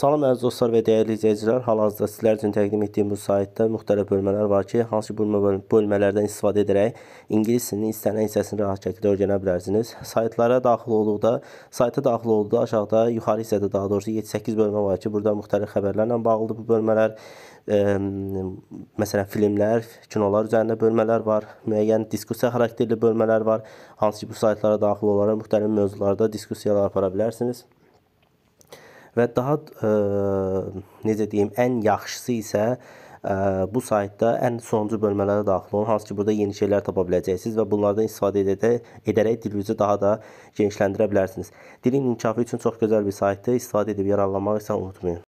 Salam əziz dostlar və dəyərli izləyicilər, hal-hazırda sizlər üçün təqdim etdiyim bu saytda müxtəlif bölmələr var ki, hansı bölmə bölmələrdən istifadə edərək ingilis dilinin istənilən hissəsini rahat şəkildə öyrənə bilərsiniz. Saytlara daxil olduqda, sayta daxil olduqda aşağıda yuxarı hissədə daha doğrusu 7-8 bölmə var ki, burada müxtəlif xəbərlərlə bağlıdır bu bölmələr. Ə, ehm, məsələn, filmlər, kinolar üzərində bölmələr var, müəyyən diskussiya xarakterli bölmələr var. Hansı ki, bu saytlara daxil olaraq müxtəlif mövzularda diskussiyalar apara bilərsiniz. Və daha ə, e, necə deyim, ən yaxşısı isə ə, e, bu saytda ən sonuncu bölmələrə daxil olun, hansı ki burada yeni şeylər tapa biləcəksiniz və bunlardan istifadə edədə, edərək dilinizi daha da genişləndirə bilərsiniz. Dilin inkişafı üçün çox gözəl bir saytdır. İstifadə edib yararlanmaq isə unutmayın.